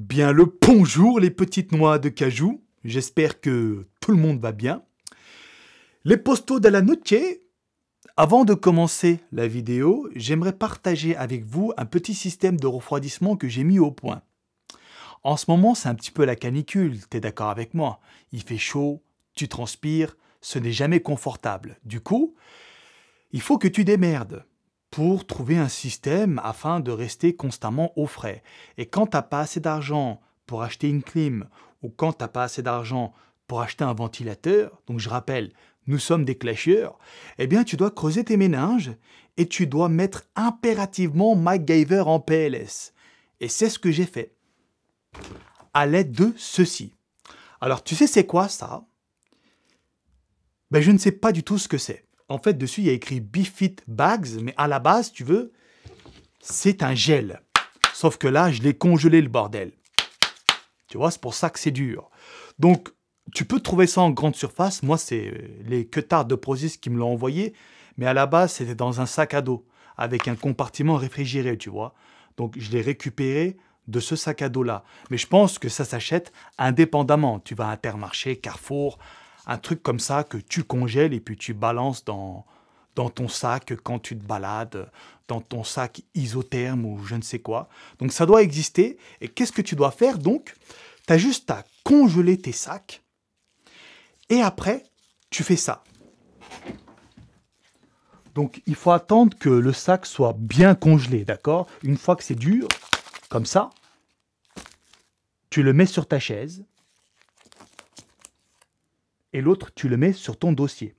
Bien le bonjour les petites noix de cajou, j'espère que tout le monde va bien. Les postos de la avant de commencer la vidéo, j'aimerais partager avec vous un petit système de refroidissement que j'ai mis au point. En ce moment, c'est un petit peu la canicule, t'es d'accord avec moi Il fait chaud, tu transpires, ce n'est jamais confortable. Du coup, il faut que tu démerdes pour trouver un système afin de rester constamment au frais. Et quand tu n'as pas assez d'argent pour acheter une clim ou quand tu n'as pas assez d'argent pour acheter un ventilateur, donc je rappelle, nous sommes des clasheurs, eh bien tu dois creuser tes méninges et tu dois mettre impérativement MacGyver en PLS. Et c'est ce que j'ai fait. À l'aide de ceci. Alors tu sais c'est quoi ça ben, Je ne sais pas du tout ce que c'est en fait, dessus, il y a écrit Bifit Bags, mais à la base, tu veux, c'est un gel. Sauf que là, je l'ai congelé, le bordel. Tu vois, c'est pour ça que c'est dur. Donc, tu peux trouver ça en grande surface. Moi, c'est euh, les tard de Prozis qui me l'ont envoyé. Mais à la base, c'était dans un sac à dos, avec un compartiment réfrigéré, tu vois. Donc, je l'ai récupéré de ce sac à dos-là. Mais je pense que ça s'achète indépendamment. Tu vas à Intermarché, Carrefour, un truc comme ça que tu congèles et puis tu balances dans, dans ton sac quand tu te balades, dans ton sac isotherme ou je ne sais quoi. Donc ça doit exister. Et qu'est-ce que tu dois faire donc Tu as juste à congeler tes sacs. Et après, tu fais ça. Donc il faut attendre que le sac soit bien congelé, d'accord Une fois que c'est dur, comme ça, tu le mets sur ta chaise et l'autre, tu le mets sur ton dossier.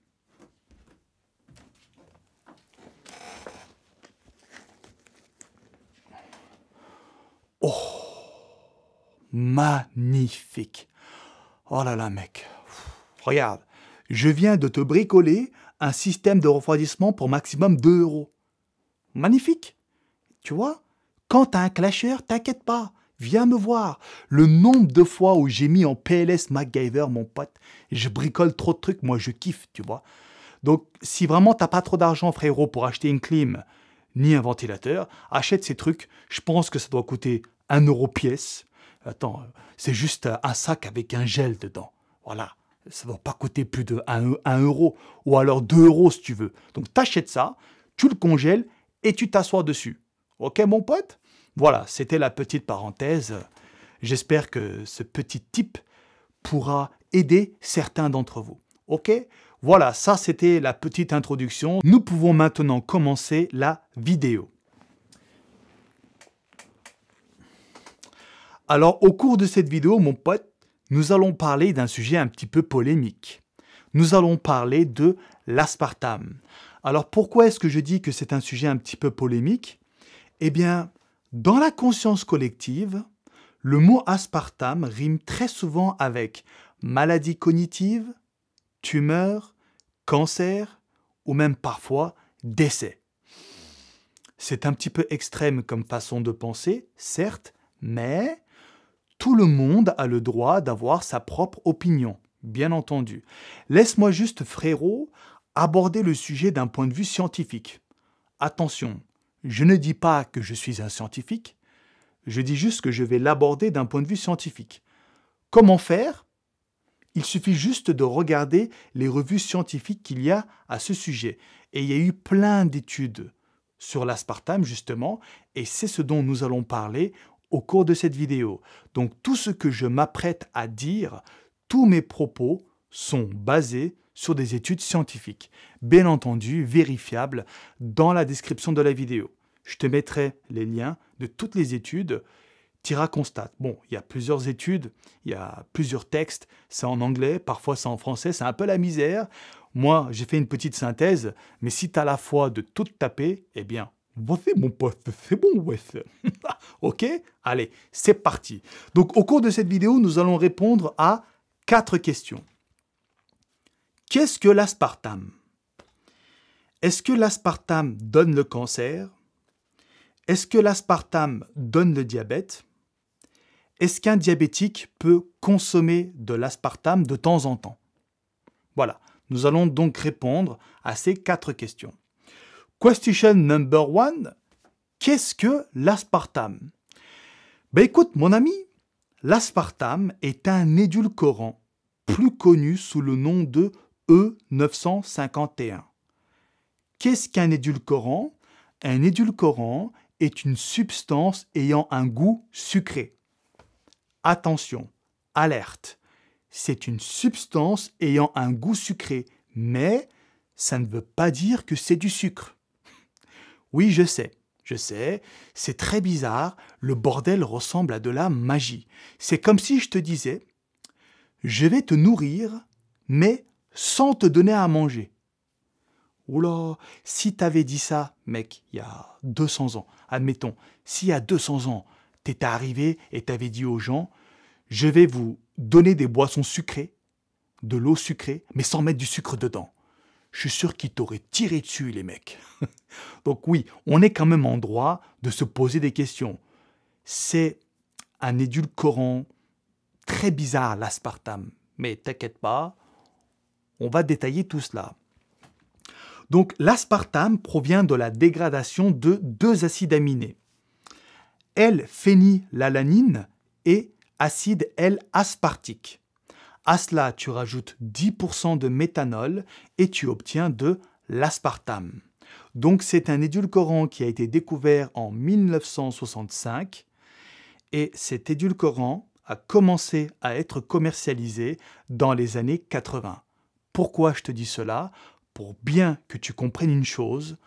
Oh, magnifique. Oh là là, mec. Regarde, je viens de te bricoler un système de refroidissement pour maximum 2 euros. Magnifique. Tu vois, quand as un clasher, t'inquiète pas. Viens me voir. Le nombre de fois où j'ai mis en PLS MacGyver, mon pote, je bricole trop de trucs, moi je kiffe, tu vois. Donc si vraiment t'as pas trop d'argent, frérot, pour acheter une clim ni un ventilateur, achète ces trucs. Je pense que ça doit coûter 1 euro pièce. Attends, c'est juste un sac avec un gel dedans. Voilà ça ne va pas coûter plus de 1, euro, ou alors 2 euros si tu veux. Donc t'achètes ça, tu le congèles et tu t'assois dessus. Ok mon pote voilà, c'était la petite parenthèse. J'espère que ce petit tip pourra aider certains d'entre vous. Ok Voilà, ça c'était la petite introduction. Nous pouvons maintenant commencer la vidéo. Alors au cours de cette vidéo, mon pote, nous allons parler d'un sujet un petit peu polémique. Nous allons parler de l'aspartame. Alors pourquoi est-ce que je dis que c'est un sujet un petit peu polémique Eh bien, dans la conscience collective, le mot aspartame rime très souvent avec maladie cognitive, tumeur, cancer ou même parfois décès. C'est un petit peu extrême comme façon de penser, certes, mais tout le monde a le droit d'avoir sa propre opinion, bien entendu. Laisse-moi juste, frérot, aborder le sujet d'un point de vue scientifique. Attention, je ne dis pas que je suis un scientifique, je dis juste que je vais l'aborder d'un point de vue scientifique. Comment faire Il suffit juste de regarder les revues scientifiques qu'il y a à ce sujet. Et il y a eu plein d'études sur l'aspartame justement, et c'est ce dont nous allons parler au cours de cette vidéo. Donc tout ce que je m'apprête à dire, tous mes propos sont basés sur des études scientifiques, bien entendu vérifiables dans la description de la vidéo. Je te mettrai les liens de toutes les études. Tira constate. Bon, il y a plusieurs études, il y a plusieurs textes, c'est en anglais, parfois c'est en français, c'est un peu la misère. Moi, j'ai fait une petite synthèse, mais si tu as la foi de tout taper, eh bien, voici mon poste, c'est bon, ouais. ok Allez, c'est parti. Donc, au cours de cette vidéo, nous allons répondre à quatre questions. Qu'est-ce que l'aspartame Est-ce que l'aspartame donne le cancer Est-ce que l'aspartame donne le diabète Est-ce qu'un diabétique peut consommer de l'aspartame de temps en temps Voilà, nous allons donc répondre à ces quatre questions. Question number one, qu'est-ce que l'aspartame Ben écoute mon ami, l'aspartame est un édulcorant plus connu sous le nom de E951. Qu'est-ce qu'un édulcorant Un édulcorant est une substance ayant un goût sucré. Attention, alerte. C'est une substance ayant un goût sucré, mais ça ne veut pas dire que c'est du sucre. Oui, je sais, je sais, c'est très bizarre, le bordel ressemble à de la magie. C'est comme si je te disais, je vais te nourrir, mais sans te donner à manger. Oula, si t'avais dit ça, mec, il y a 200 ans, admettons, si a 200 ans, t'étais arrivé et t'avais dit aux gens, je vais vous donner des boissons sucrées, de l'eau sucrée, mais sans mettre du sucre dedans. Je suis sûr qu'ils t'auraient tiré dessus, les mecs. Donc oui, on est quand même en droit de se poser des questions. C'est un édulcorant très bizarre, l'aspartame. Mais t'inquiète pas, on va détailler tout cela. Donc l'aspartame provient de la dégradation de deux acides aminés. L-phénylalanine et acide L-aspartique. À cela, tu rajoutes 10% de méthanol et tu obtiens de l'aspartame. Donc c'est un édulcorant qui a été découvert en 1965 et cet édulcorant a commencé à être commercialisé dans les années 80. Pourquoi je te dis cela Pour bien que tu comprennes une chose,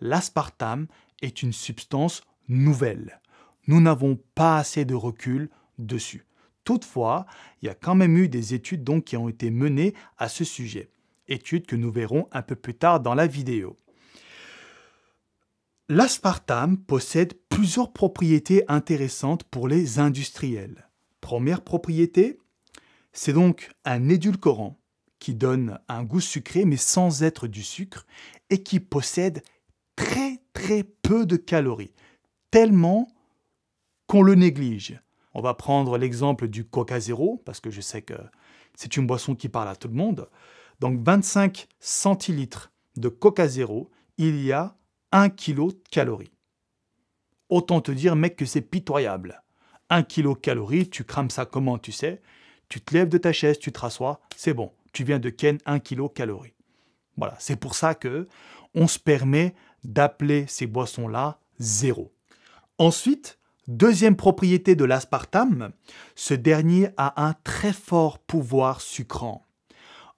l'aspartame est une substance nouvelle. Nous n'avons pas assez de recul dessus. Toutefois, il y a quand même eu des études donc qui ont été menées à ce sujet, études que nous verrons un peu plus tard dans la vidéo. L'aspartame possède plusieurs propriétés intéressantes pour les industriels. Première propriété, c'est donc un édulcorant qui donne un goût sucré mais sans être du sucre et qui possède très très peu de calories, tellement qu'on le néglige. On va prendre l'exemple du Coca Zero, parce que je sais que c'est une boisson qui parle à tout le monde. Donc 25 centilitres de Coca Zero, il y a 1 kg de calories. Autant te dire, mec, que c'est pitoyable. 1 kg de calories, tu crames ça comment, tu sais Tu te lèves de ta chaise, tu te rassois, c'est bon tu viens de ken 1 kcal. Voilà, c'est pour ça que on se permet d'appeler ces boissons-là zéro. Ensuite, deuxième propriété de l'aspartame, ce dernier a un très fort pouvoir sucrant,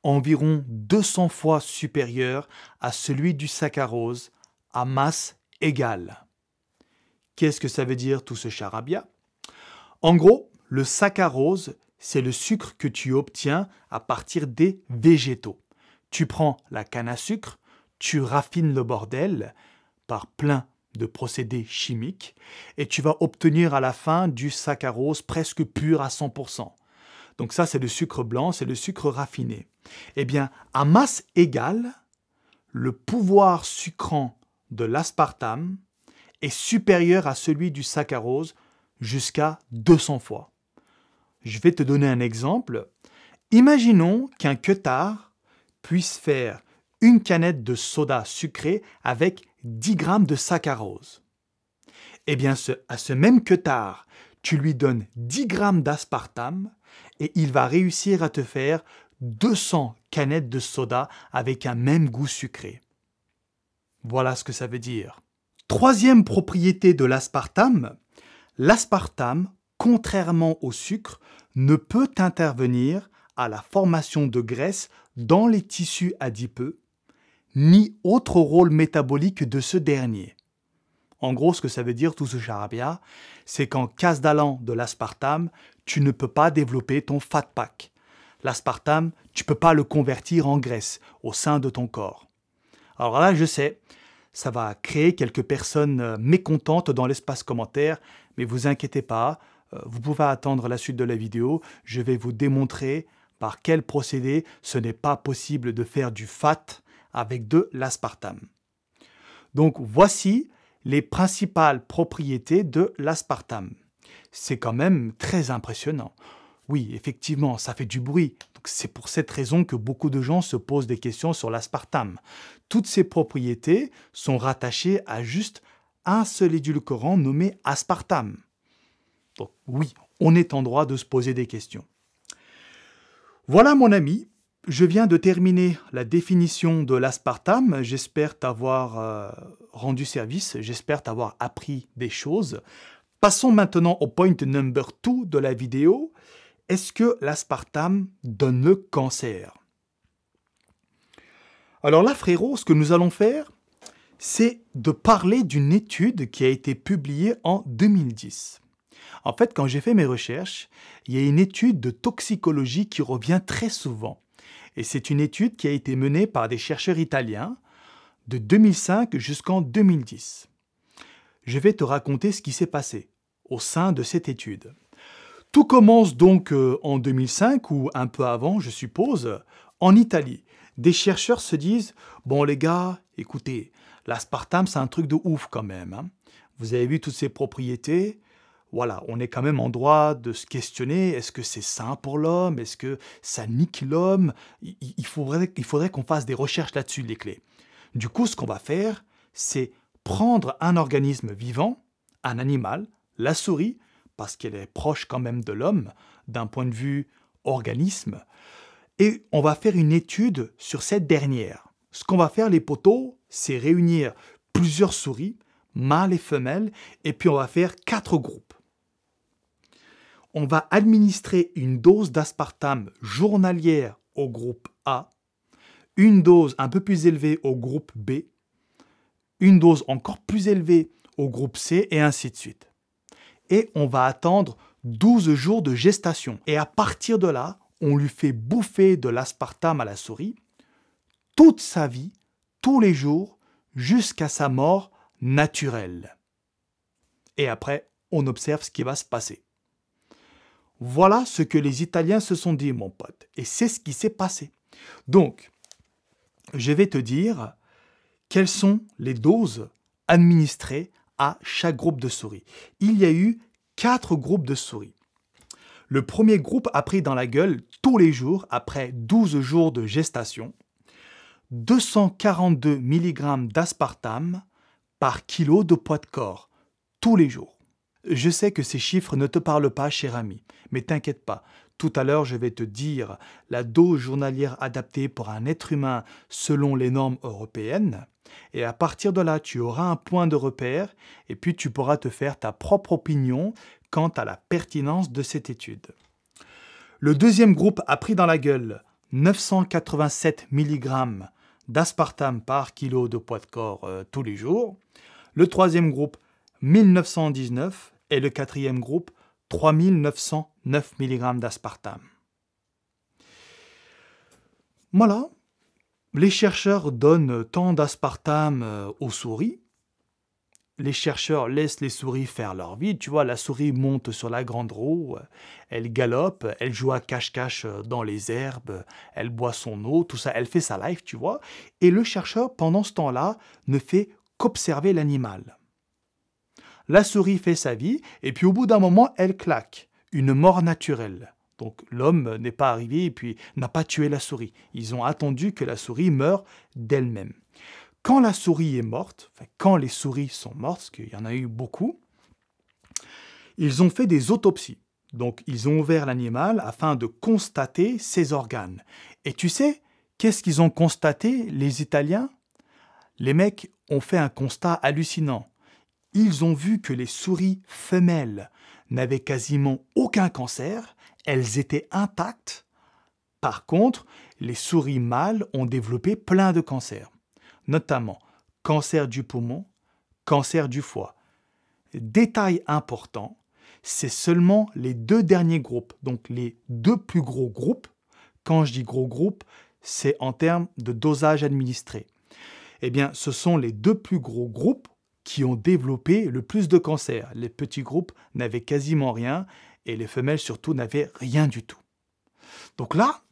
environ 200 fois supérieur à celui du saccharose à masse égale. Qu'est-ce que ça veut dire tout ce charabia En gros, le saccharose c'est le sucre que tu obtiens à partir des végétaux. Tu prends la canne à sucre, tu raffines le bordel par plein de procédés chimiques et tu vas obtenir à la fin du saccharose presque pur à 100%. Donc ça, c'est le sucre blanc, c'est le sucre raffiné. Eh bien, à masse égale, le pouvoir sucrant de l'aspartame est supérieur à celui du saccharose jusqu'à 200 fois. Je vais te donner un exemple. Imaginons qu'un cutard puisse faire une canette de soda sucré avec 10 grammes de saccharose. Eh bien, à ce même cutard, tu lui donnes 10 grammes d'aspartame et il va réussir à te faire 200 canettes de soda avec un même goût sucré. Voilà ce que ça veut dire. Troisième propriété de l'aspartame, l'aspartame contrairement au sucre, ne peut intervenir à la formation de graisse dans les tissus adipeux, ni autre rôle métabolique de ce dernier. En gros, ce que ça veut dire tout ce charabia, c'est qu'en cas d'allant de l'aspartame, tu ne peux pas développer ton fat pack. L'aspartame, tu ne peux pas le convertir en graisse au sein de ton corps. Alors là, je sais, ça va créer quelques personnes euh, mécontentes dans l'espace commentaire, mais vous inquiétez pas, euh, vous pouvez attendre la suite de la vidéo, je vais vous démontrer par quel procédé ce n'est pas possible de faire du fat avec de l'aspartame. Donc voici les principales propriétés de l'aspartame. C'est quand même très impressionnant. Oui, effectivement, ça fait du bruit. C'est pour cette raison que beaucoup de gens se posent des questions sur l'aspartame. Toutes ces propriétés sont rattachées à juste un seul édulcorant nommé aspartame oui, on est en droit de se poser des questions. Voilà mon ami, je viens de terminer la définition de l'aspartame. J'espère t'avoir euh, rendu service, j'espère t'avoir appris des choses. Passons maintenant au point number 2 de la vidéo. Est-ce que l'aspartame donne le cancer Alors là, frérot, ce que nous allons faire, c'est de parler d'une étude qui a été publiée en 2010. En fait, quand j'ai fait mes recherches, il y a une étude de toxicologie qui revient très souvent. Et c'est une étude qui a été menée par des chercheurs italiens de 2005 jusqu'en 2010. Je vais te raconter ce qui s'est passé au sein de cette étude. Tout commence donc euh, en 2005 ou un peu avant, je suppose, en Italie. Des chercheurs se disent Bon, les gars, écoutez, l'aspartame, c'est un truc de ouf quand même. Hein. Vous avez vu toutes ses propriétés voilà, on est quand même en droit de se questionner, est-ce que c'est sain pour l'homme Est-ce que ça nique l'homme il faudrait, qu'on fasse des recherches là-dessus, les clés. Du coup, ce qu'on va faire, c'est prendre un organisme vivant, un animal, la souris, parce qu'elle est proche quand même de l'homme, d'un point de vue organisme, et on va faire une étude sur cette dernière. Ce qu'on va faire, les poteaux, c'est réunir plusieurs souris, mâles et femelles, et puis on va faire quatre groupes on va administrer une dose d'aspartame journalière au groupe A, une dose un peu plus élevée au groupe B, une dose encore plus élevée au groupe C et ainsi de suite. Et on va attendre 12 jours de gestation. Et à partir de là, on lui fait bouffer de l'aspartame à la souris toute sa vie, tous les jours, jusqu'à sa mort naturelle. Et après, on observe ce qui va se passer. Voilà ce que les Italiens se sont dit, mon pote. Et c'est ce qui s'est passé. Donc, je vais te dire quelles sont les doses administrées à chaque groupe de souris. Il y a eu quatre groupes de souris. Le premier groupe a pris dans la gueule tous les jours après 12 jours de gestation 242 mg d'aspartame par kilo de poids de corps tous les jours. Je sais que ces chiffres ne te parlent pas, cher ami, mais t'inquiète pas. Tout à l'heure, je vais te dire la dose journalière adaptée pour un être humain selon les normes européennes. Et à partir de là, tu auras un point de repère et puis tu pourras te faire ta propre opinion quant à la pertinence de cette étude. Le deuxième groupe a pris dans la gueule 987 mg d'aspartame par kilo de poids de corps euh, tous les jours. Le troisième groupe, 1919 et le quatrième groupe 3909 mg d'aspartame. Voilà, les chercheurs donnent tant d'aspartame euh, aux souris. Les chercheurs laissent les souris faire leur vie. Tu vois, la souris monte sur la grande roue, euh, elle galope, elle joue à cache-cache euh, dans les herbes, elle boit son eau, tout ça, elle fait sa life, tu vois. Et le chercheur, pendant ce temps-là, ne fait qu'observer l'animal. La souris fait sa vie, et puis au bout d'un moment, elle claque. Une mort naturelle. Donc l'homme n'est pas arrivé et puis n'a pas tué la souris. Ils ont attendu que la souris meure d'elle-même. Quand la souris est morte, enfin, quand les souris sont mortes, parce qu'il y en a eu beaucoup, ils ont fait des autopsies. Donc ils ont ouvert l'animal afin de constater ses organes. Et tu sais, qu'est-ce qu'ils ont constaté, les Italiens Les mecs ont fait un constat hallucinant ils ont vu que les souris femelles n'avaient quasiment aucun cancer, elles étaient intactes. Par contre, les souris mâles ont développé plein de cancers, notamment cancer du poumon, cancer du foie. Détail important, c'est seulement les deux derniers groupes, donc les deux plus gros groupes. Quand je dis gros groupe, c'est en termes de dosage administré. Eh bien, ce sont les deux plus gros groupes qui ont développé le plus de cancers. Les petits groupes n'avaient quasiment rien et les femelles surtout n'avaient rien du tout. Donc là,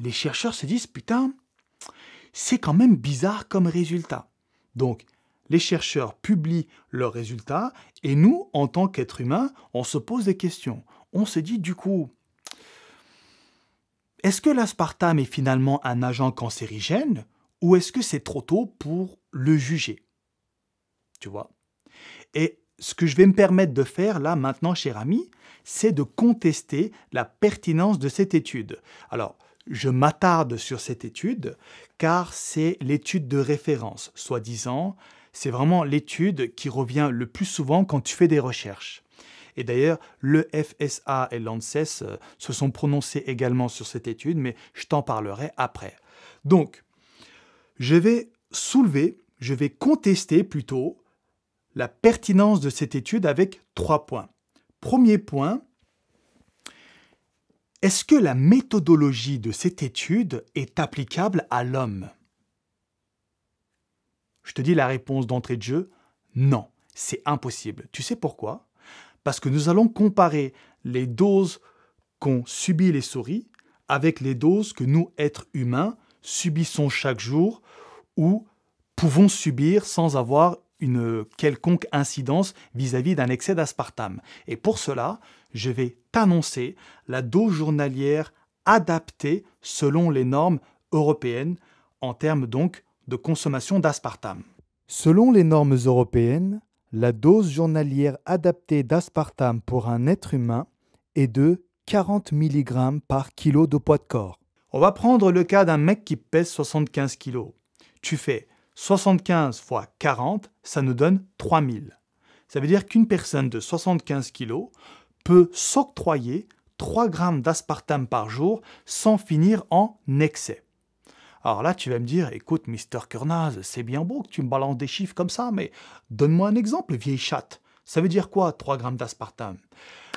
les chercheurs se disent putain, c'est quand même bizarre comme résultat. Donc les chercheurs publient leurs résultats et nous, en tant qu'êtres humains, on se pose des questions. On se dit du coup, est-ce que l'aspartame est finalement un agent cancérigène ou est-ce que c'est trop tôt pour le juger tu vois. Et ce que je vais me permettre de faire là maintenant, cher ami, c'est de contester la pertinence de cette étude. Alors, je m'attarde sur cette étude car c'est l'étude de référence, soi-disant, c'est vraiment l'étude qui revient le plus souvent quand tu fais des recherches. Et d'ailleurs, le FSA et l'ANSES euh, se sont prononcés également sur cette étude, mais je t'en parlerai après. Donc, je vais soulever, je vais contester plutôt la pertinence de cette étude avec trois points. Premier point, est-ce que la méthodologie de cette étude est applicable à l'homme Je te dis la réponse d'entrée de jeu, non, c'est impossible. Tu sais pourquoi Parce que nous allons comparer les doses qu'ont subies les souris avec les doses que nous, êtres humains, subissons chaque jour ou pouvons subir sans avoir une quelconque incidence vis-à-vis d'un excès d'aspartame. Et pour cela, je vais t'annoncer la dose journalière adaptée selon les normes européennes en termes donc de consommation d'aspartame. Selon les normes européennes, la dose journalière adaptée d'aspartame pour un être humain est de 40 mg par kilo de poids de corps. On va prendre le cas d'un mec qui pèse 75 kg. Tu fais 75 fois 40, ça nous donne 3000. Ça veut dire qu'une personne de 75 kg peut s'octroyer 3 grammes d'aspartame par jour sans finir en excès. Alors là, tu vas me dire, écoute, Mister Kurnaz, c'est bien beau que tu me balances des chiffres comme ça, mais donne-moi un exemple, vieille chatte. Ça veut dire quoi, 3 grammes d'aspartame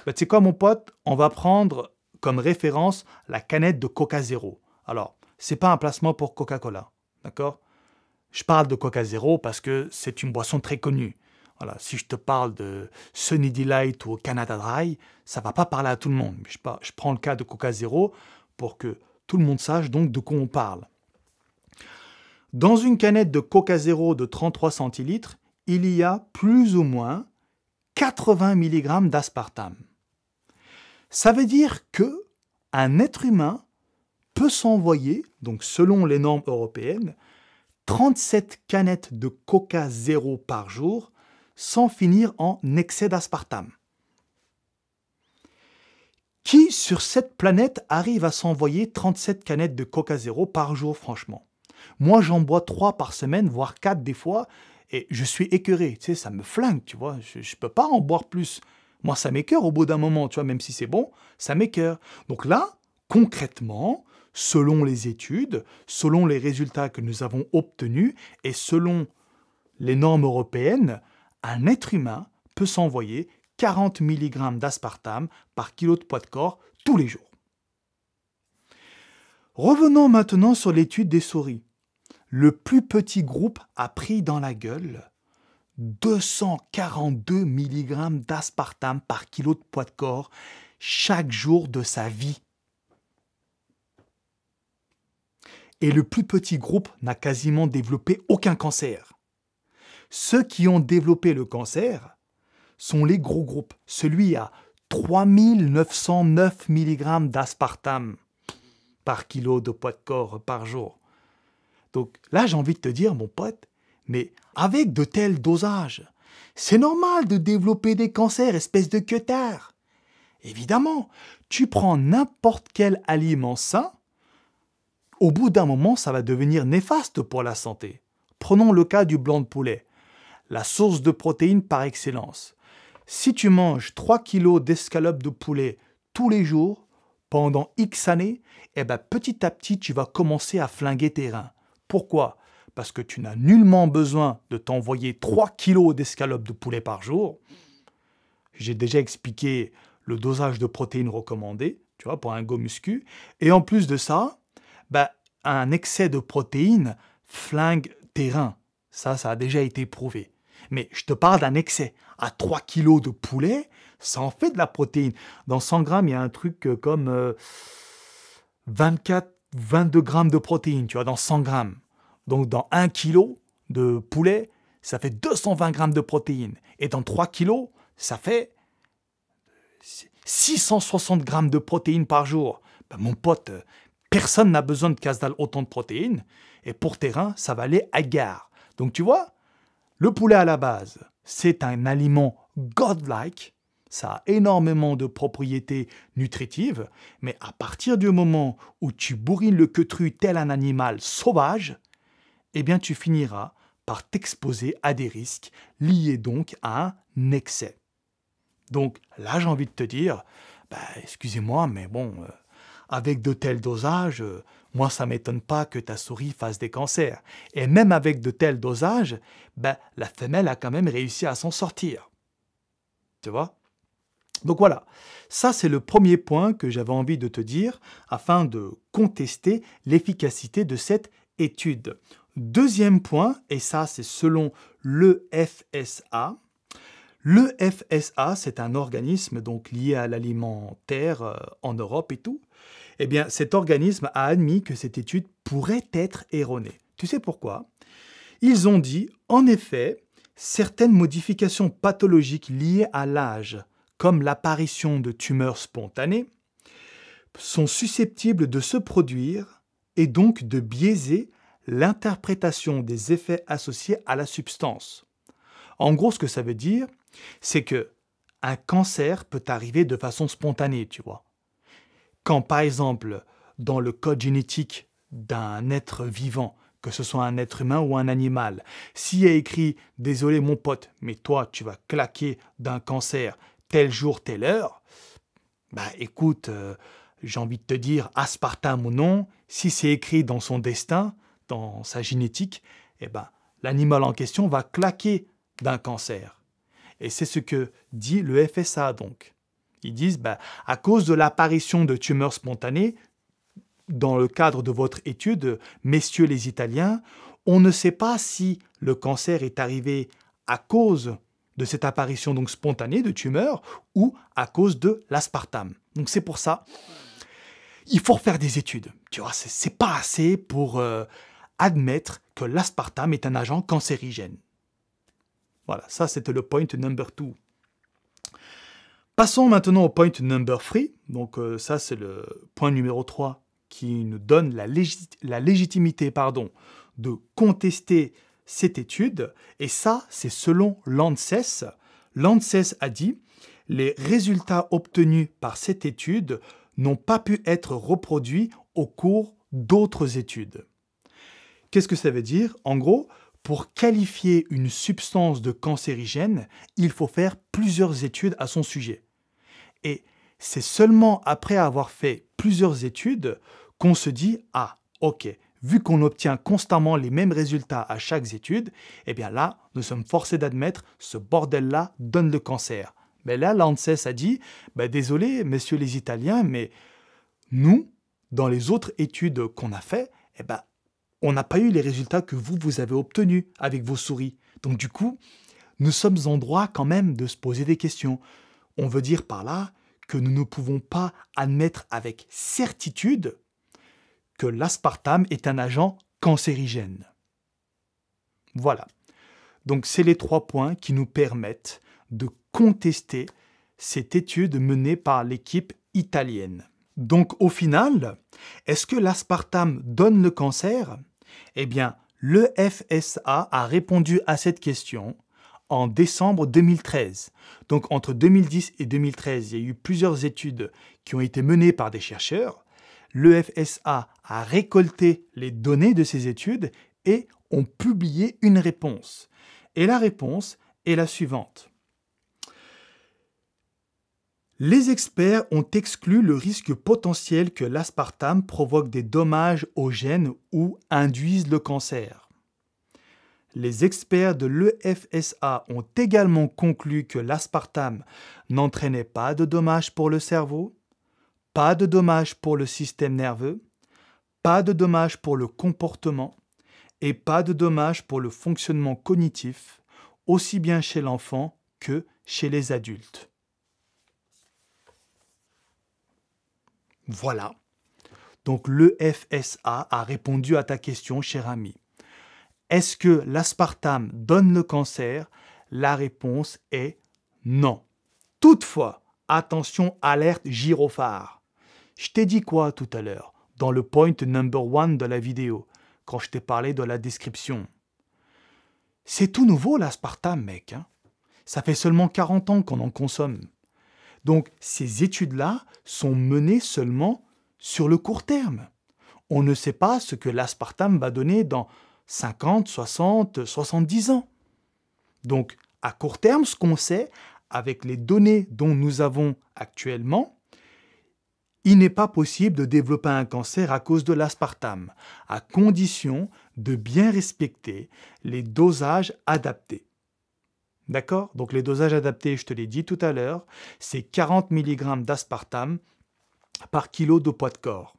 ben, Tu sais quoi, mon pote, on va prendre comme référence la canette de Coca Zéro. Alors, c'est pas un placement pour Coca-Cola, d'accord je parle de Coca Zero parce que c'est une boisson très connue. si je te parle de Sunny Delight ou Canada Dry, ça va pas parler à tout le monde. Je, prends le cas de Coca Zero pour que tout le monde sache donc de quoi on parle. Dans une canette de Coca Zero de 33 centilitres, il y a plus ou moins 80 mg d'aspartame. Ça veut dire que un être humain peut s'envoyer, donc selon les normes européennes, 37 canettes de Coca Zéro par jour sans finir en excès d'aspartame. Qui sur cette planète arrive à s'envoyer 37 canettes de Coca Zéro par jour, franchement Moi, j'en bois 3 par semaine, voire 4 des fois, et je suis écœuré. Tu sais, ça me flingue, tu vois. Je ne peux pas en boire plus. Moi, ça m'écœure au bout d'un moment, tu vois, même si c'est bon, ça m'écœure. Donc là, concrètement, selon les études, selon les résultats que nous avons obtenus et selon les normes européennes, un être humain peut s'envoyer 40 mg d'aspartame par kilo de poids de corps tous les jours. Revenons maintenant sur l'étude des souris. Le plus petit groupe a pris dans la gueule 242 mg d'aspartame par kilo de poids de corps chaque jour de sa vie. et le plus petit groupe n'a quasiment développé aucun cancer. Ceux qui ont développé le cancer sont les gros groupes, celui à 3909 mg d'aspartame par kilo de poids de corps par jour. Donc là, j'ai envie de te dire, mon pote, mais avec de tels dosages, c'est normal de développer des cancers, espèce de cutter. Évidemment, tu prends n'importe quel aliment sain, au bout d'un moment, ça va devenir néfaste pour la santé. Prenons le cas du blanc de poulet, la source de protéines par excellence. Si tu manges 3 kg d'escalope de poulet tous les jours, pendant X années, eh ben petit à petit, tu vas commencer à flinguer tes reins. Pourquoi Parce que tu n'as nullement besoin de t'envoyer 3 kg d'escalope de poulet par jour. J'ai déjà expliqué le dosage de protéines recommandé, tu vois, pour un go muscu. Et en plus de ça, bah, un excès de protéines flingue tes reins. Ça, ça a déjà été prouvé. Mais je te parle d'un excès. À 3 kg de poulet, ça en fait de la protéine. Dans 100 grammes, il y a un truc euh, comme 24, euh, 22 grammes de protéines, tu vois, dans 100 grammes. Donc dans 1 kg de poulet, ça fait 220 grammes de protéines. Et dans 3 kg, ça fait 660 grammes de protéines par jour. Ben, mon pote, Personne n'a besoin de casse autant de protéines. Et pour terrain, ça va aller à gare. Donc tu vois, le poulet à la base, c'est un aliment godlike. Ça a énormément de propriétés nutritives, mais à partir du moment où tu bourrines le queutru tel un animal sauvage, eh bien tu finiras par t'exposer à des risques liés donc à un excès. Donc là, j'ai envie de te dire, bah, excusez-moi, mais bon, euh, avec de tels dosages, moi, ça m'étonne pas que ta souris fasse des cancers. Et même avec de tels dosages, ben, la femelle a quand même réussi à s'en sortir. Tu vois Donc voilà, ça c'est le premier point que j'avais envie de te dire afin de contester l'efficacité de cette étude. Deuxième point, et ça c'est selon le FSA, le FSA, c'est un organisme donc lié à l'alimentaire euh, en Europe et tout, eh bien, cet organisme a admis que cette étude pourrait être erronée. Tu sais pourquoi Ils ont dit, en effet, certaines modifications pathologiques liées à l'âge, comme l'apparition de tumeurs spontanées, sont susceptibles de se produire et donc de biaiser l'interprétation des effets associés à la substance. En gros, ce que ça veut dire, c'est que un cancer peut arriver de façon spontanée, tu vois. Quand par exemple, dans le code génétique d'un être vivant, que ce soit un être humain ou un animal, s'il est écrit « Désolé mon pote, mais toi tu vas claquer d'un cancer tel jour, telle heure », bah écoute, euh, j'ai envie de te dire aspartame ou non, si c'est écrit dans son destin, dans sa génétique, eh ben, l'animal en question va claquer d'un cancer. Et c'est ce que dit le FSA donc. Ils disent, ben, à cause de l'apparition de tumeurs spontanées, dans le cadre de votre étude, messieurs les Italiens, on ne sait pas si le cancer est arrivé à cause de cette apparition donc spontanée de tumeurs ou à cause de l'aspartame. Donc c'est pour ça, il faut faire des études. Tu vois, c'est pas assez pour euh, admettre que l'aspartame est un agent cancérigène. Voilà, ça c'était le point number two. Passons maintenant au point number 3. Donc euh, ça, c'est le point numéro 3 qui nous donne la, légitimité pardon, de contester cette étude. Et ça, c'est selon l'ANSES. L'ANSES a dit les résultats obtenus par cette étude n'ont pas pu être reproduits au cours d'autres études. Qu'est-ce que ça veut dire En gros, pour qualifier une substance de cancérigène, il faut faire plusieurs études à son sujet. Et c'est seulement après avoir fait plusieurs études qu'on se dit Ah, ok, vu qu'on obtient constamment les mêmes résultats à chaque étude, eh bien là, nous sommes forcés d'admettre ce bordel-là donne le cancer. Mais là, l'ANSES a dit bah, Désolé, messieurs les Italiens, mais nous, dans les autres études qu'on a fait eh ben, on n'a pas eu les résultats que vous, vous avez obtenus avec vos souris. Donc du coup, nous sommes en droit quand même de se poser des questions. On veut dire par là que nous ne pouvons pas admettre avec certitude que l'aspartame est un agent cancérigène. Voilà. Donc c'est les trois points qui nous permettent de contester cette étude menée par l'équipe italienne. Donc au final, est-ce que l'aspartame donne le cancer Eh bien, le FSA a répondu à cette question en décembre 2013. Donc entre 2010 et 2013, il y a eu plusieurs études qui ont été menées par des chercheurs. l'EFSA a récolté les données de ces études et ont publié une réponse. Et la réponse est la suivante. Les experts ont exclu le risque potentiel que l'aspartame provoque des dommages aux gènes ou induise le cancer. Les experts de l'EFSA ont également conclu que l'aspartame n'entraînait pas de dommages pour le cerveau, pas de dommages pour le système nerveux, pas de dommages pour le comportement et pas de dommages pour le fonctionnement cognitif, aussi bien chez l'enfant que chez les adultes. Voilà. Donc l'EFSA a répondu à ta question, cher ami. Est-ce que l'aspartame donne le cancer La réponse est non. Toutefois, attention, alerte gyrophare. Je t'ai dit quoi tout à l'heure, dans le point number one de la vidéo, quand je t'ai parlé de la description C'est tout nouveau l'aspartame, mec. Hein. Ça fait seulement 40 ans qu'on en consomme. Donc ces études-là sont menées seulement sur le court terme. On ne sait pas ce que l'aspartame va donner dans 50, 60, 70 ans. Donc, à court terme, ce qu'on sait, avec les données dont nous avons actuellement, il n'est pas possible de développer un cancer à cause de l'aspartame, à condition de bien respecter les dosages adaptés. D'accord Donc les dosages adaptés, je te l'ai dit tout à l'heure, c'est 40 mg d'aspartame par kilo de poids de corps.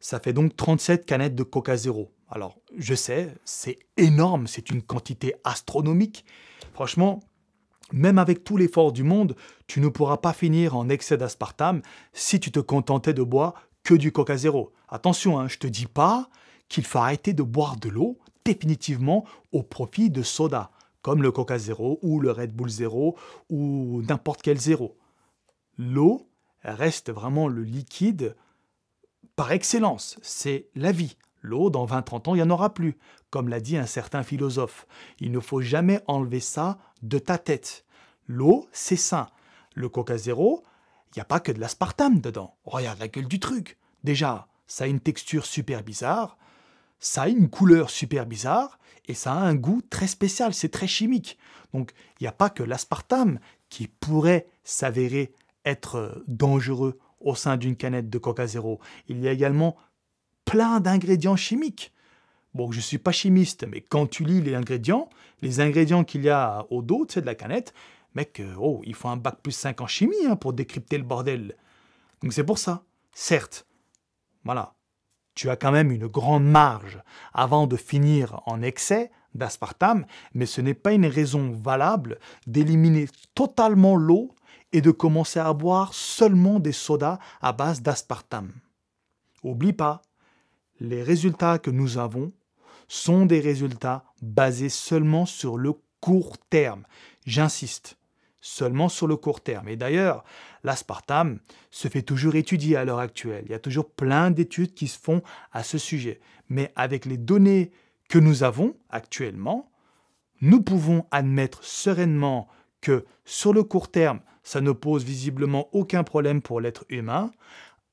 Ça fait donc 37 canettes de Coca-Zéro. Alors, je sais, c'est énorme, c'est une quantité astronomique. Franchement, même avec tout l'effort du monde, tu ne pourras pas finir en excès d'aspartame si tu te contentais de boire que du Coca-Zéro. Attention, hein, je ne te dis pas qu'il faut arrêter de boire de l'eau définitivement au profit de soda, comme le Coca-Zéro ou le Red Bull Zéro ou n'importe quel zéro. L'eau reste vraiment le liquide par excellence, c'est la vie. L'eau, dans 20-30 ans, il n'y en aura plus. Comme l'a dit un certain philosophe, il ne faut jamais enlever ça de ta tête. L'eau, c'est sain. Le Coca-Zéro, il n'y a pas que de l'aspartame dedans. Regarde la gueule du truc. Déjà, ça a une texture super bizarre, ça a une couleur super bizarre, et ça a un goût très spécial, c'est très chimique. Donc, il n'y a pas que l'aspartame qui pourrait s'avérer être euh, dangereux au sein d'une canette de Coca-Zéro. Il y a également plein d'ingrédients chimiques. Bon, je ne suis pas chimiste, mais quand tu lis les ingrédients, les ingrédients qu'il y a au dos, de la canette, mec, euh, oh, il faut un bac plus 5 en chimie hein, pour décrypter le bordel. Donc c'est pour ça. Certes, voilà, tu as quand même une grande marge avant de finir en excès d'aspartame, mais ce n'est pas une raison valable d'éliminer totalement l'eau et de commencer à boire seulement des sodas à base d'aspartame. Oublie pas, les résultats que nous avons sont des résultats basés seulement sur le court terme. J'insiste, seulement sur le court terme. Et d'ailleurs, l'aspartame se fait toujours étudier à l'heure actuelle. Il y a toujours plein d'études qui se font à ce sujet. Mais avec les données que nous avons actuellement, nous pouvons admettre sereinement que sur le court terme, ça ne pose visiblement aucun problème pour l'être humain,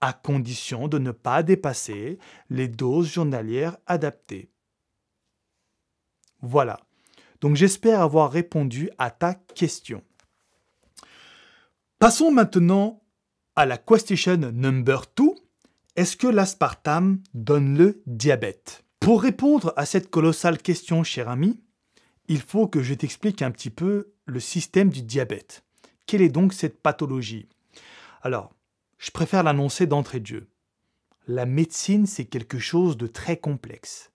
à condition de ne pas dépasser les doses journalières adaptées. Voilà. Donc j'espère avoir répondu à ta question. Passons maintenant à la question number 2. Est-ce que l'aspartame donne le diabète Pour répondre à cette colossale question, cher ami, il faut que je t'explique un petit peu le système du diabète. Quelle est donc cette pathologie Alors, je préfère l'annoncer d'entrée de jeu. La médecine, c'est quelque chose de très complexe.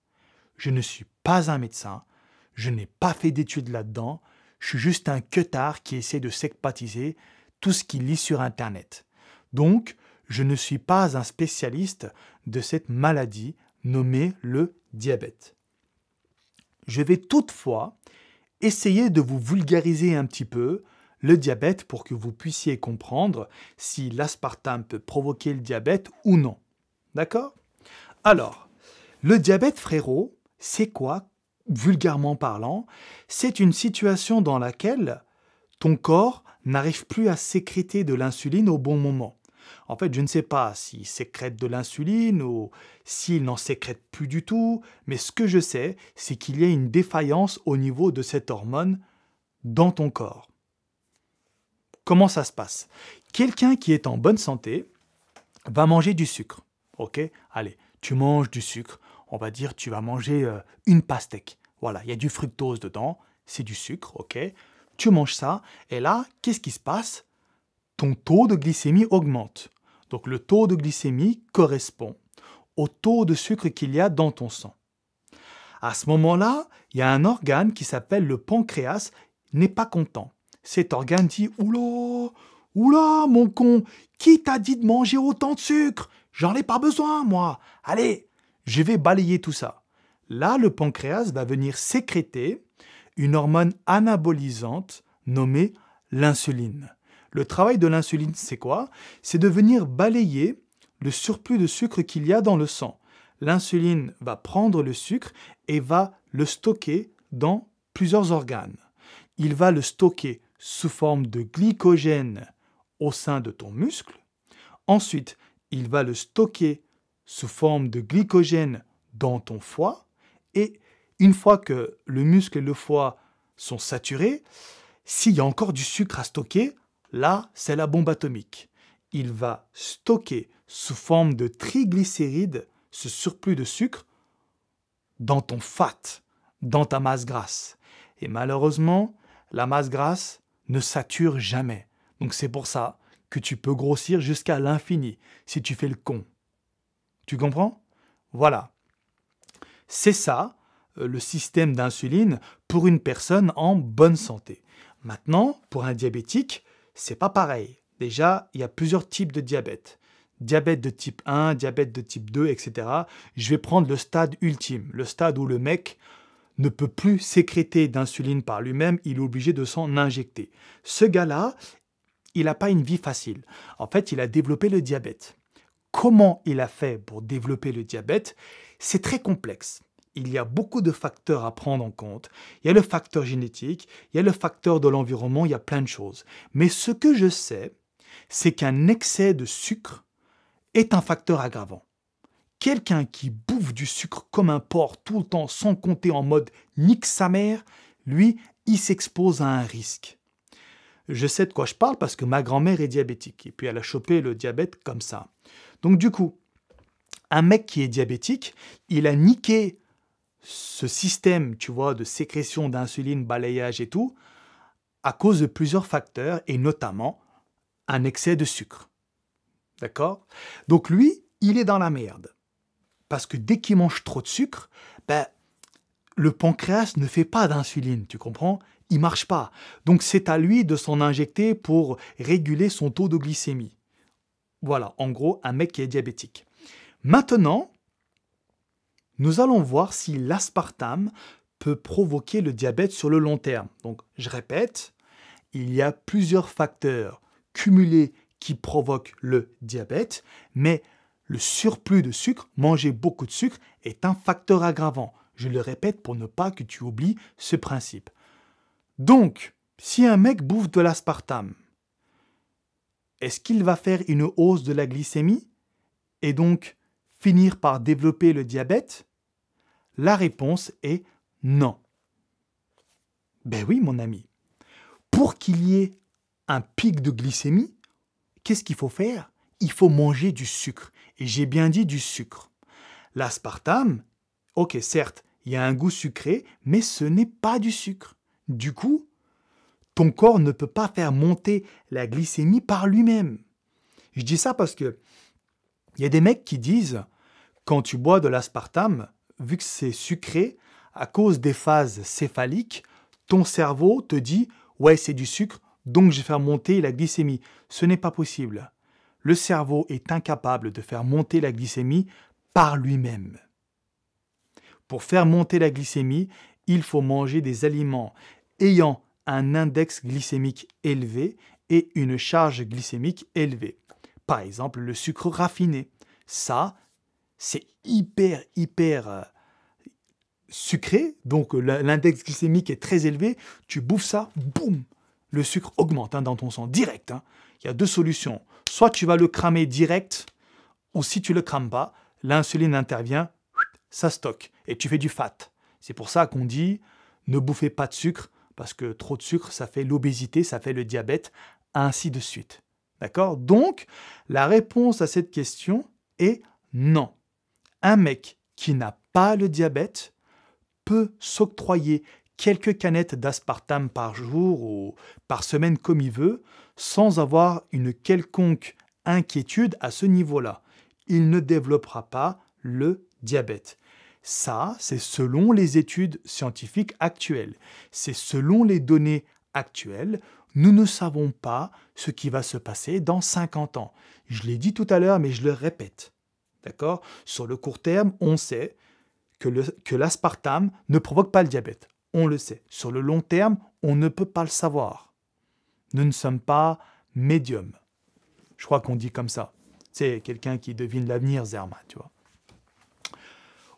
Je ne suis pas un médecin, je n'ai pas fait d'études là-dedans, je suis juste un cutard qui essaie de sectatiser tout ce qu'il lit sur Internet. Donc, je ne suis pas un spécialiste de cette maladie nommée le diabète. Je vais toutefois essayer de vous vulgariser un petit peu le diabète pour que vous puissiez comprendre si l'aspartame peut provoquer le diabète ou non. D'accord Alors, le diabète frérot, c'est quoi Vulgairement parlant, c'est une situation dans laquelle ton corps n'arrive plus à sécréter de l'insuline au bon moment. En fait, je ne sais pas s'il sécrète de l'insuline ou s'il n'en sécrète plus du tout, mais ce que je sais, c'est qu'il y a une défaillance au niveau de cette hormone dans ton corps. Comment ça se passe Quelqu'un qui est en bonne santé va manger du sucre. Ok Allez, tu manges du sucre. On va dire tu vas manger euh, une pastèque. Voilà, il y a du fructose dedans, c'est du sucre, ok Tu manges ça, et là, qu'est-ce qui se passe Ton taux de glycémie augmente. Donc le taux de glycémie correspond au taux de sucre qu'il y a dans ton sang. À ce moment-là, il y a un organe qui s'appelle le pancréas, n'est pas content. Cet organe dit Oula, oula, mon con, qui t'a dit de manger autant de sucre J'en ai pas besoin, moi. Allez, je vais balayer tout ça. Là, le pancréas va venir sécréter une hormone anabolisante nommée l'insuline. Le travail de l'insuline, c'est quoi C'est de venir balayer le surplus de sucre qu'il y a dans le sang. L'insuline va prendre le sucre et va le stocker dans plusieurs organes. Il va le stocker sous forme de glycogène au sein de ton muscle. Ensuite, il va le stocker sous forme de glycogène dans ton foie. Et une fois que le muscle et le foie sont saturés, s'il y a encore du sucre à stocker, là, c'est la bombe atomique. Il va stocker sous forme de triglycérides ce surplus de sucre dans ton fat, dans ta masse grasse. Et malheureusement, la masse grasse, ne sature jamais. Donc c'est pour ça que tu peux grossir jusqu'à l'infini si tu fais le con. Tu comprends Voilà. C'est ça euh, le système d'insuline pour une personne en bonne santé. Maintenant, pour un diabétique, c'est pas pareil. Déjà, il y a plusieurs types de diabète. Diabète de type 1, diabète de type 2, etc. Je vais prendre le stade ultime, le stade où le mec ne peut plus sécréter d'insuline par lui-même, il est obligé de s'en injecter. Ce gars-là, il n'a pas une vie facile. En fait, il a développé le diabète. Comment il a fait pour développer le diabète C'est très complexe. Il y a beaucoup de facteurs à prendre en compte. Il y a le facteur génétique, il y a le facteur de l'environnement, il y a plein de choses. Mais ce que je sais, c'est qu'un excès de sucre est un facteur aggravant. Quelqu'un qui bouffe du sucre comme un porc tout le temps sans compter en mode nique sa mère, lui, il s'expose à un risque. Je sais de quoi je parle parce que ma grand-mère est diabétique et puis elle a chopé le diabète comme ça. Donc du coup, un mec qui est diabétique, il a niqué ce système, tu vois, de sécrétion d'insuline, balayage et tout, à cause de plusieurs facteurs et notamment un excès de sucre. D'accord Donc lui, il est dans la merde. Parce que dès qu'il mange trop de sucre, ben, le pancréas ne fait pas d'insuline, tu comprends Il marche pas. Donc c'est à lui de s'en injecter pour réguler son taux de glycémie. Voilà, en gros, un mec qui est diabétique. Maintenant, nous allons voir si l'aspartame peut provoquer le diabète sur le long terme. Donc, je répète, il y a plusieurs facteurs cumulés qui provoquent le diabète, mais le surplus de sucre, manger beaucoup de sucre, est un facteur aggravant. Je le répète pour ne pas que tu oublies ce principe. Donc, si un mec bouffe de l'aspartame, est-ce qu'il va faire une hausse de la glycémie et donc finir par développer le diabète La réponse est non. Ben oui, mon ami. Pour qu'il y ait un pic de glycémie, qu'est-ce qu'il faut faire Il faut manger du sucre j'ai bien dit du sucre. L'aspartame, ok, certes, il y a un goût sucré, mais ce n'est pas du sucre. Du coup, ton corps ne peut pas faire monter la glycémie par lui-même. Je dis ça parce que il y a des mecs qui disent quand tu bois de l'aspartame, vu que c'est sucré, à cause des phases céphaliques, ton cerveau te dit ouais c'est du sucre, donc je vais faire monter la glycémie. Ce n'est pas possible le cerveau est incapable de faire monter la glycémie par lui-même. Pour faire monter la glycémie, il faut manger des aliments ayant un index glycémique élevé et une charge glycémique élevée. Par exemple, le sucre raffiné. Ça, c'est hyper, hyper euh, sucré, donc l'index glycémique est très élevé. Tu bouffes ça, boum, le sucre augmente hein, dans ton sang direct. Hein. Il y a deux solutions. Soit tu vas le cramer direct, ou si tu le crames pas, l'insuline intervient, ça stocke, et tu fais du fat. C'est pour ça qu'on dit ne bouffez pas de sucre, parce que trop de sucre, ça fait l'obésité, ça fait le diabète, ainsi de suite. D'accord Donc, la réponse à cette question est non. Un mec qui n'a pas le diabète peut s'octroyer quelques canettes d'aspartame par jour ou par semaine comme il veut, sans avoir une quelconque inquiétude à ce niveau-là. Il ne développera pas le diabète. Ça, c'est selon les études scientifiques actuelles, c'est selon les données actuelles, nous ne savons pas ce qui va se passer dans 50 ans. Je l'ai dit tout à l'heure, mais je le répète. D'accord Sur le court terme, on sait que l'aspartame ne provoque pas le diabète. On le sait. Sur le long terme, on ne peut pas le savoir. Nous ne sommes pas médiums. Je crois qu'on dit comme ça. C'est quelqu'un qui devine l'avenir, Zerma, tu vois.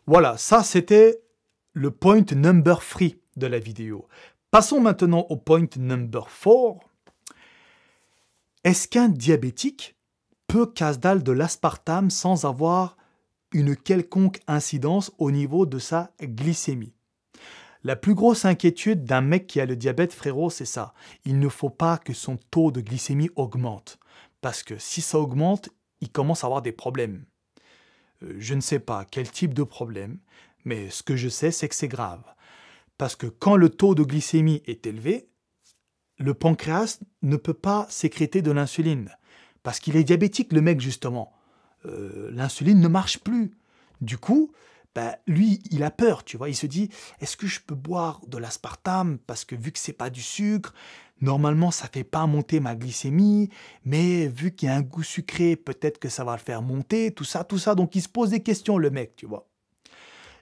Voilà, ça c'était le point number 3 de la vidéo. Passons maintenant au point number 4. Est-ce qu'un diabétique peut casse-dalle de l'aspartame sans avoir une quelconque incidence au niveau de sa glycémie la plus grosse inquiétude d'un mec qui a le diabète, frérot, c'est ça. Il ne faut pas que son taux de glycémie augmente. Parce que si ça augmente, il commence à avoir des problèmes. Euh, je ne sais pas quel type de problème, mais ce que je sais, c'est que c'est grave. Parce que quand le taux de glycémie est élevé, le pancréas ne peut pas sécréter de l'insuline. Parce qu'il est diabétique, le mec, justement. Euh, l'insuline ne marche plus. Du coup, ben, lui, il a peur, tu vois. Il se dit, est-ce que je peux boire de l'aspartame Parce que vu que c'est pas du sucre, normalement, ça fait pas monter ma glycémie. Mais vu qu'il y a un goût sucré, peut-être que ça va le faire monter, tout ça, tout ça. Donc, il se pose des questions, le mec, tu vois.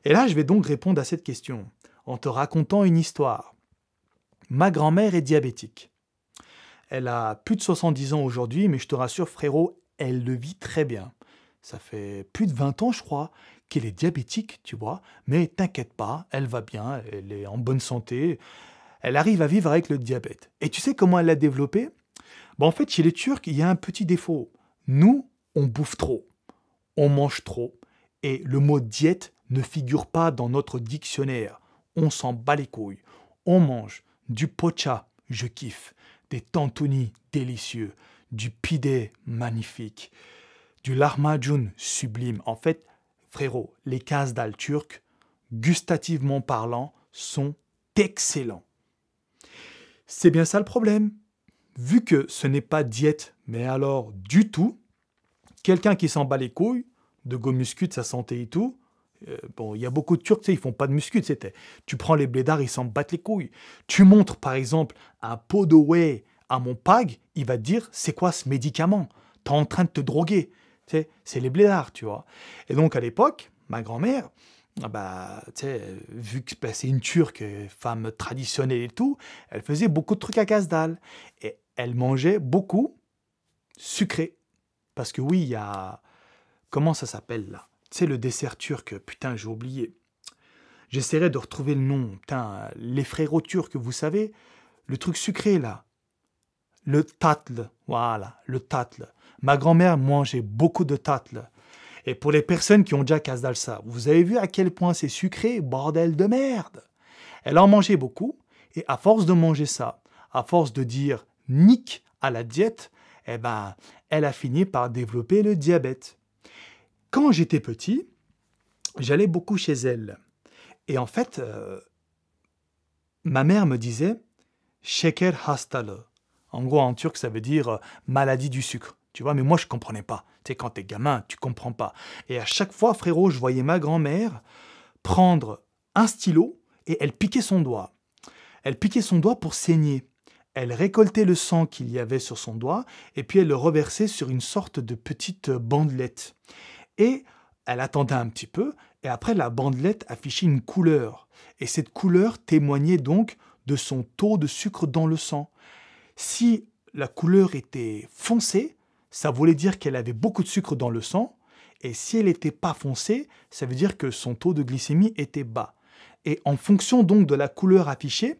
Et là, je vais donc répondre à cette question en te racontant une histoire. Ma grand-mère est diabétique. Elle a plus de 70 ans aujourd'hui, mais je te rassure, frérot, elle le vit très bien ça fait plus de 20 ans, je crois, qu'elle est diabétique, tu vois. Mais t'inquiète pas, elle va bien, elle est en bonne santé. Elle arrive à vivre avec le diabète. Et tu sais comment elle l'a développé bah, En fait, chez les Turcs, il y a un petit défaut. Nous, on bouffe trop, on mange trop. Et le mot diète ne figure pas dans notre dictionnaire. On s'en bat les couilles. On mange du pocha, je kiffe, des tantouni délicieux, du pide magnifique du Larmajun sublime. En fait, frérot, les cases d'al turc, gustativement parlant, sont excellents. C'est bien ça le problème. Vu que ce n'est pas diète, mais alors du tout, quelqu'un qui s'en bat les couilles, de go muscute sa santé et tout, euh, bon, il y a beaucoup de Turcs, tu sais, ils font pas de muscute, c'était. Tu prends les blédards, ils s'en battent les couilles. Tu montres, par exemple, un pot de à mon pag, il va te dire, c'est quoi ce médicament T'es en train de te droguer c'est les blédards, tu vois. Et donc à l'époque, ma grand-mère, ah bah, tu sais, vu que bah, c'est une turque, femme traditionnelle et tout, elle faisait beaucoup de trucs à casse dalle Et elle mangeait beaucoup sucré. Parce que oui, il y a... Comment ça s'appelle là Tu sais, le dessert turc, putain, j'ai oublié. J'essaierai de retrouver le nom. Putain, les frérots turcs, vous savez, le truc sucré là. Le tatl, voilà, le tatl. Ma grand-mère mangeait beaucoup de tatle. Et pour les personnes qui ont déjà casse-dalsa, vous avez vu à quel point c'est sucré, bordel de merde Elle en mangeait beaucoup, et à force de manger ça, à force de dire nique à la diète, eh ben, elle a fini par développer le diabète. Quand j'étais petit, j'allais beaucoup chez elle. Et en fait, euh, ma mère me disait « şeker hastal, En gros, en turc, ça veut dire euh, maladie du sucre ». Tu vois, mais moi, je ne comprenais pas. Tu sais, quand es gamin, tu comprends pas. Et à chaque fois, frérot, je voyais ma grand-mère prendre un stylo et elle piquait son doigt. Elle piquait son doigt pour saigner. Elle récoltait le sang qu'il y avait sur son doigt et puis elle le reversait sur une sorte de petite euh, bandelette. Et elle attendait un petit peu et après la bandelette affichait une couleur. Et cette couleur témoignait donc de son taux de sucre dans le sang. Si la couleur était foncée, ça voulait dire qu'elle avait beaucoup de sucre dans le sang, et si elle n'était pas foncée, ça veut dire que son taux de glycémie était bas. Et en fonction donc de la couleur affichée,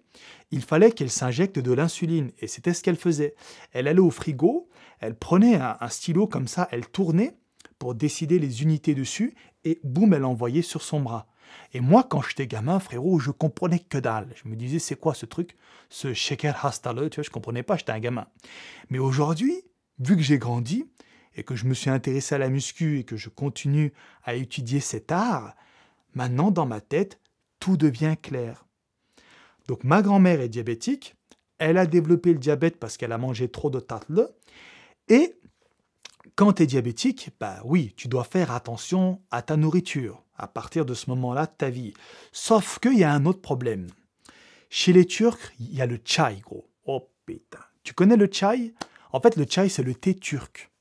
il fallait qu'elle s'injecte de l'insuline, et c'était ce qu'elle faisait. Elle allait au frigo, elle prenait un, stylo comme ça, elle tournait pour décider les unités dessus, et boum, elle envoyait sur son bras. Et moi, quand j'étais gamin, frérot, je comprenais que dalle. Je me disais, c'est quoi ce truc Ce shaker hastale, tu vois, je comprenais pas, j'étais un gamin. Mais aujourd'hui, vu que j'ai grandi et que je me suis intéressé à la muscu et que je continue à étudier cet art, maintenant dans ma tête, tout devient clair. Donc ma grand-mère est diabétique, elle a développé le diabète parce qu'elle a mangé trop de tatle, et quand tu es diabétique, bah oui, tu dois faire attention à ta nourriture à partir de ce moment-là de ta vie. Sauf qu'il y a un autre problème. Chez les Turcs, il y a le chai, gros. Oh putain. Tu connais le chai en fait, le chai, c'est le thé turc.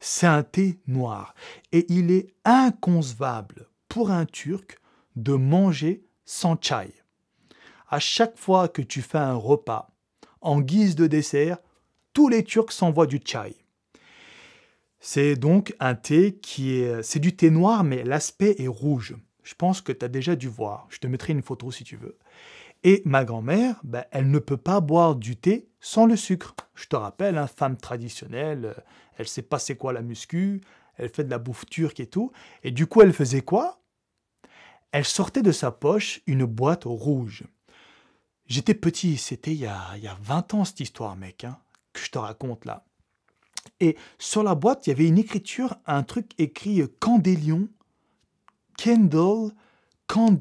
C'est un thé noir. Et il est inconcevable pour un Turc de manger sans chai. À chaque fois que tu fais un repas, en guise de dessert, tous les Turcs s'envoient du chai. C'est donc un thé qui est... C'est du thé noir, mais l'aspect est rouge. Je pense que tu as déjà dû voir. Je te mettrai une photo si tu veux. Et ma grand-mère, ben, elle ne peut pas boire du thé sans le sucre. Je te rappelle, hein, femme traditionnelle, euh, elle sait pas c'est quoi la muscu, elle fait de la bouffe turque et tout. Et du coup, elle faisait quoi Elle sortait de sa poche une boîte rouge. J'étais petit, c'était il, il, y a 20 ans cette histoire, mec, hein, que je te raconte là. Et sur la boîte, il y avait une écriture, un truc écrit euh, Candélion, Kendall, Cand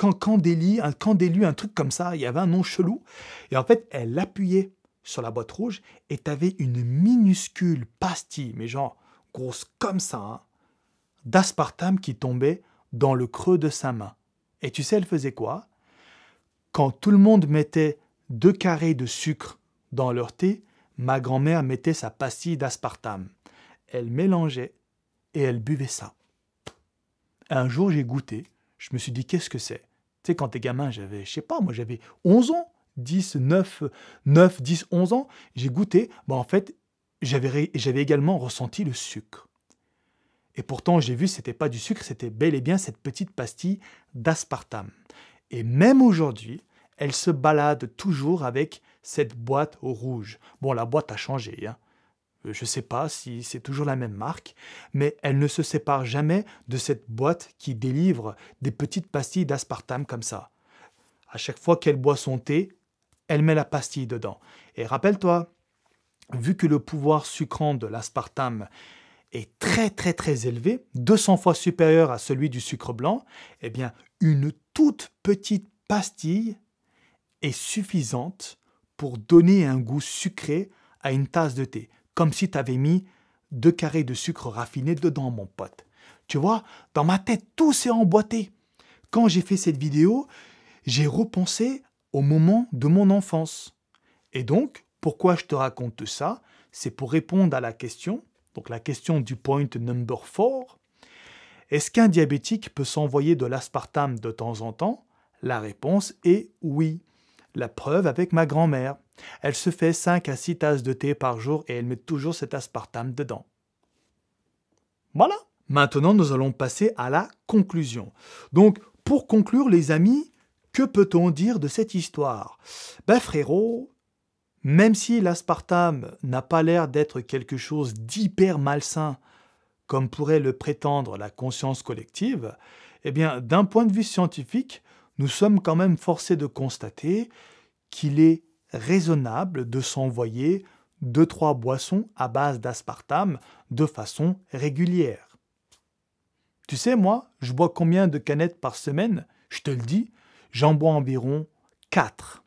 quand candélie, un candélu, un truc comme ça. Il y avait un nom chelou. Et en fait, elle appuyait sur la boîte rouge et t'avais une minuscule pastille, mais genre grosse comme ça, hein, d'aspartame qui tombait dans le creux de sa main. Et tu sais, elle faisait quoi Quand tout le monde mettait deux carrés de sucre dans leur thé, ma grand-mère mettait sa pastille d'aspartame. Elle mélangeait et elle buvait ça. Un jour, j'ai goûté. Je me suis dit, qu'est-ce que c'est quand t'es gamin, j'avais, je sais pas, moi j'avais 11 ans, 10, 9, 9, 10, 11 ans, j'ai goûté, bah en fait, j'avais, également ressenti le sucre. Et pourtant, j'ai vu, c'était pas du sucre, c'était bel et bien cette petite pastille d'aspartame. Et même aujourd'hui, elle se balade toujours avec cette boîte rouge. Bon, la boîte a changé, hein. Euh, je ne sais pas si c'est toujours la même marque, mais elle ne se sépare jamais de cette boîte qui délivre des petites pastilles d'aspartame comme ça. À chaque fois qu'elle boit son thé, elle met la pastille dedans. Et rappelle-toi, vu que le pouvoir sucrant de l'aspartame est très très très élevé, 200 fois supérieur à celui du sucre blanc, eh bien une toute petite pastille est suffisante pour donner un goût sucré à une tasse de thé comme si tu avais mis deux carrés de sucre raffiné dedans, mon pote. Tu vois, dans ma tête, tout s'est emboîté. Quand j'ai fait cette vidéo, j'ai repensé au moment de mon enfance. Et donc, pourquoi je te raconte ça C'est pour répondre à la question, donc la question du point number 4. Est-ce qu'un diabétique peut s'envoyer de l'aspartame de temps en temps La réponse est oui. La preuve avec ma grand-mère. Elle se fait 5 à 6 tasses de thé par jour et elle met toujours cet aspartame dedans. Voilà. Maintenant, nous allons passer à la conclusion. Donc, pour conclure, les amis, que peut-on dire de cette histoire Ben frérot, même si l'aspartame n'a pas l'air d'être quelque chose d'hyper malsain, comme pourrait le prétendre la conscience collective, eh bien, d'un point de vue scientifique, nous sommes quand même forcés de constater qu'il est raisonnable de s'envoyer 2-3 boissons à base d'aspartame de façon régulière. Tu sais, moi, je bois combien de canettes par semaine Je te le dis, j'en bois environ 4.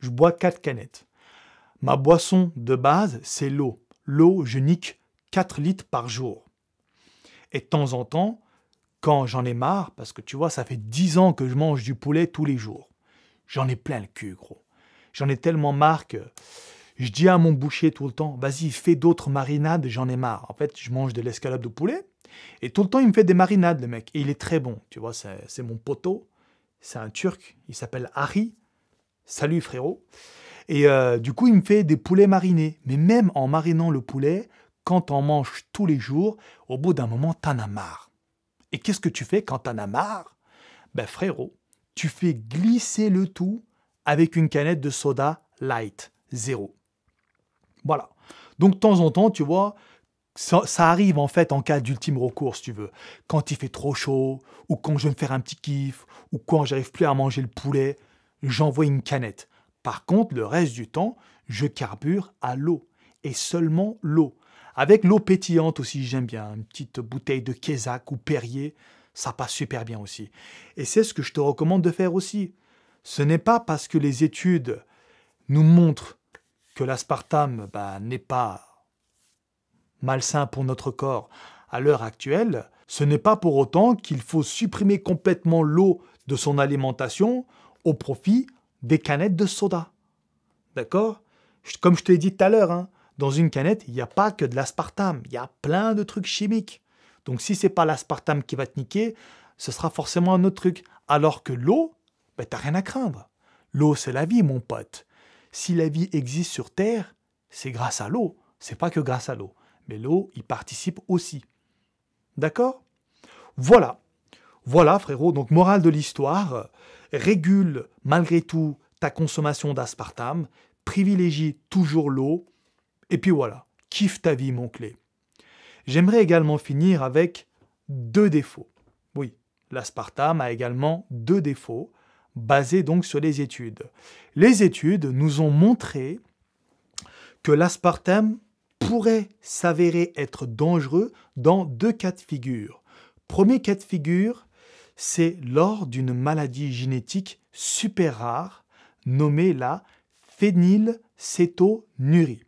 Je bois 4 canettes. Ma boisson de base, c'est l'eau. L'eau, je nique 4 litres par jour. Et de temps en temps, quand j'en ai marre, parce que tu vois, ça fait 10 ans que je mange du poulet tous les jours, J'en ai plein le cul, gros. J'en ai tellement marre que je dis à mon boucher tout le temps, vas-y, fais d'autres marinades, j'en ai marre. En fait, je mange de l'escalope de poulet, et tout le temps, il me fait des marinades, le mec. Et il est très bon, tu vois, c'est mon poteau. C'est un Turc, il s'appelle Harry. Salut, frérot. Et euh, du coup, il me fait des poulets marinés. Mais même en marinant le poulet, quand on mange tous les jours, au bout d'un moment, t'en as marre. Et qu'est-ce que tu fais quand t'en as marre Ben frérot, tu fais glisser le tout avec une canette de soda light, zéro. Voilà. Donc de temps en temps, tu vois, ça, arrive en fait en cas d'ultime recours, si tu veux. Quand il fait trop chaud, ou quand je veux me faire un petit kiff, ou quand j'arrive plus à manger le poulet, j'envoie une canette. Par contre, le reste du temps, je carbure à l'eau, et seulement l'eau. Avec l'eau pétillante aussi, j'aime bien, une petite bouteille de Kézak ou Perrier, ça passe super bien aussi. Et c'est ce que je te recommande de faire aussi. Ce n'est pas parce que les études nous montrent que l'aspartame bah, n'est pas malsain pour notre corps à l'heure actuelle, ce n'est pas pour autant qu'il faut supprimer complètement l'eau de son alimentation au profit des canettes de soda. D'accord Comme je te l'ai dit tout à l'heure, hein, dans une canette, il n'y a pas que de l'aspartame, il y a plein de trucs chimiques. Donc si c'est pas l'aspartame qui va te niquer, ce sera forcément un autre truc. Alors que l'eau, ben, n'as rien à craindre. L'eau, c'est la vie, mon pote. Si la vie existe sur Terre, c'est grâce à l'eau. C'est pas que grâce à l'eau. Mais l'eau il participe aussi. D'accord Voilà. Voilà, frérot. Donc, morale de l'histoire. Régule, malgré tout, ta consommation d'aspartame. Privilégie toujours l'eau. Et puis voilà. Kiffe ta vie, mon clé. J'aimerais également finir avec deux défauts. Oui, l'aspartame a également deux défauts, basés donc sur les études. Les études nous ont montré que l'aspartame pourrait s'avérer être dangereux dans deux cas de figure. Premier cas de figure, c'est lors d'une maladie génétique super rare nommée la phénylcétonurie.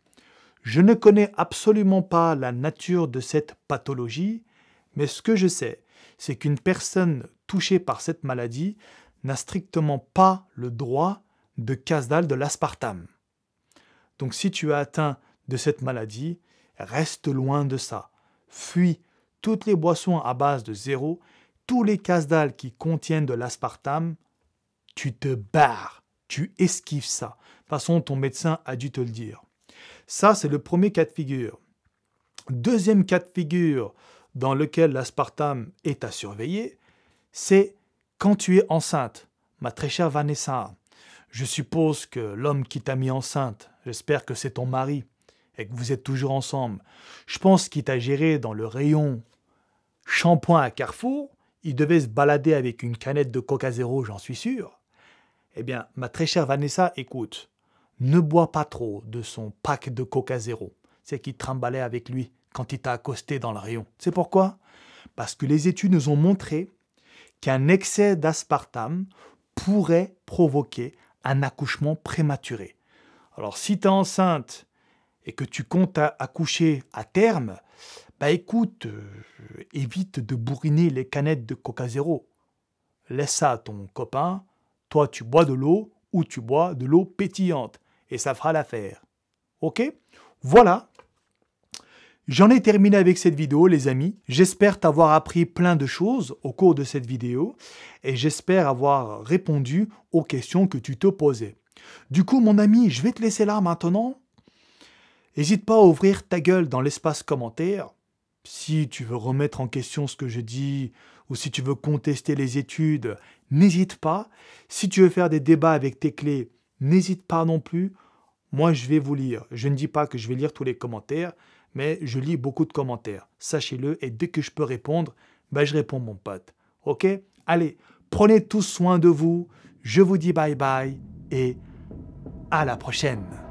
Je ne connais absolument pas la nature de cette pathologie, mais ce que je sais, c'est qu'une personne touchée par cette maladie n'a strictement pas le droit de casdal de l'aspartame. Donc si tu as atteint de cette maladie, reste loin de ça. Fuis toutes les boissons à base de zéro, tous les casdal qui contiennent de l'aspartame, tu te barres, tu esquives ça. De toute façon, ton médecin a dû te le dire. Ça, c'est le premier cas de figure. Deuxième cas de figure dans lequel l'aspartame est à surveiller, c'est quand tu es enceinte. Ma très chère Vanessa, je suppose que l'homme qui t'a mis enceinte, j'espère que c'est ton mari et que vous êtes toujours ensemble, je pense qu'il t'a géré dans le rayon shampoing à Carrefour, il devait se balader avec une canette de Coca-Zéro, j'en suis sûr. Eh bien, ma très chère Vanessa, écoute, ne bois pas trop de son pack de Coca Zéro, c'est qu'il trimbalait avec lui quand il t'a accosté dans le rayon. C'est pourquoi Parce que les études nous ont montré qu'un excès d'aspartame pourrait provoquer un accouchement prématuré. Alors si tu es enceinte et que tu comptes accoucher à terme, bah écoute, euh, évite de bourriner les canettes de Coca Zéro. Laisse ça à ton copain, toi tu bois de l'eau ou tu bois de l'eau pétillante et ça fera l'affaire. Ok Voilà. J'en ai terminé avec cette vidéo, les amis. J'espère t'avoir appris plein de choses au cours de cette vidéo et j'espère avoir répondu aux questions que tu te posais. Du coup, mon ami, je vais te laisser là maintenant. N'hésite pas à ouvrir ta gueule dans l'espace commentaire si tu veux remettre en question ce que je dis ou si tu veux contester les études, n'hésite pas. Si tu veux faire des débats avec tes clés, N'hésite pas non plus, moi je vais vous lire. Je ne dis pas que je vais lire tous les commentaires, mais je lis beaucoup de commentaires. Sachez-le, et dès que je peux répondre, bah, je réponds mon pote. Ok Allez, prenez tous soin de vous. Je vous dis bye bye et à la prochaine.